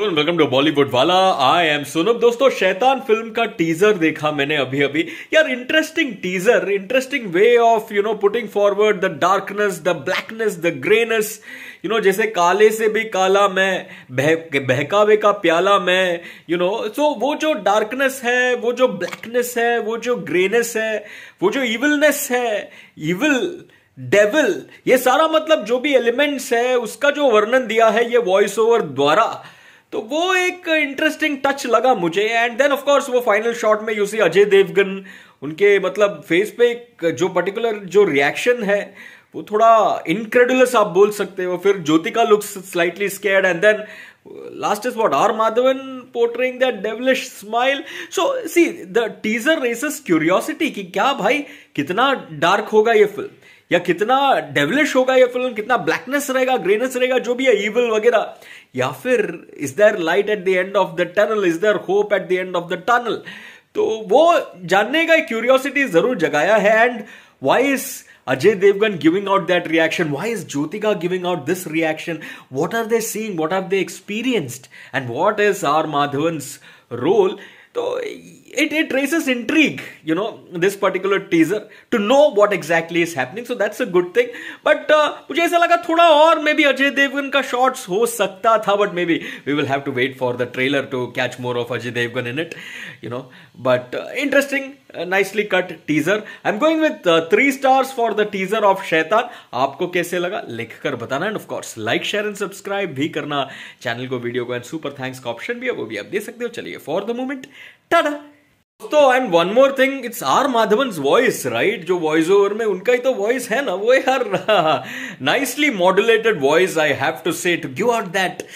welcome to Bollywood वाला I am Sonam दोस्तों शैतान फिल्म का टीजर देखा मैंने अभी अभी यार interesting teaser interesting way of you know putting forward the darkness the blackness the greyness you know जैसे काले से भी काला मैं बहकावे का प्याला मैं यू नो सो वो जो डार्कनेस है वो जो ब्लैकनेस है वो जो ग्रेनेस है वो जो इविलनेस है इविल डेविल ये सारा मतलब जो भी एलिमेंट्स है उसका जो वर्णन दिया है ये वॉइस ओवर द्वारा तो वो एक इंटरेस्टिंग टच लगा मुझे एंड देन ऑफकोर्स वो फाइनल शॉट में यूसी अजय देवगन उनके मतलब फेस पे एक जो पर्टिकुलर जो रिएक्शन है वो थोड़ा इनक्रेडुलस आप बोल सकते हो फिर Jyotika looks slightly scared and then last is what R Madhavan portraying that devilish smile so see the teaser raises curiosity कि क्या भाई कितना डार्क होगा ये फिल्म या कितना डेवलिश होगा ये फिल्म कितना ब्लैकनेस रहेगा ग्रेनेस रहेगा जो भी है ईविल वगैरह या फिर is there light at the end of the tunnel is there hope at the end of the tunnel तो वो जानने का क्यूरियोसिटी जरूर जगाया है and why is Ajay Devgn giving out that reaction why is Jyotika giving out this reaction what are they seen what are they experienced and what is R Madhavan's role तो it it raises intrigue you know this particular teaser to know what exactly is happening so that's a good thing but मुझे ऐसा लगा थोड़ा और may be Ajay Devgan का shorts हो सकता था but maybe we will have to wait for the trailer to catch more of Ajay Devgn in it you know but interesting nicely cut teaser I am going with three stars for the teaser of Shaitaan आपको कैसे लगा लिख कर बताना and of course like share and subscribe भी करना channel को video को एंड सुपर थैंक्स का ऑप्शन भी है वो भी आप दे सकते हो चलिए फॉर द मोमेंट टाटा तो and one more thing it's R Madhavan voice right जो वॉइस ओवर में उनका ही तो वॉइस है ना वो यार nicely modulated voice I have to say to give out that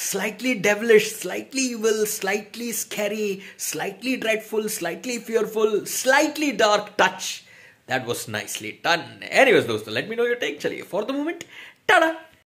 slightly devilish slightly evil slightly scary slightly dreadful slightly fearful slightly dark touch that was nicely done anyways dosto let me know your take chaliye for the moment ta-da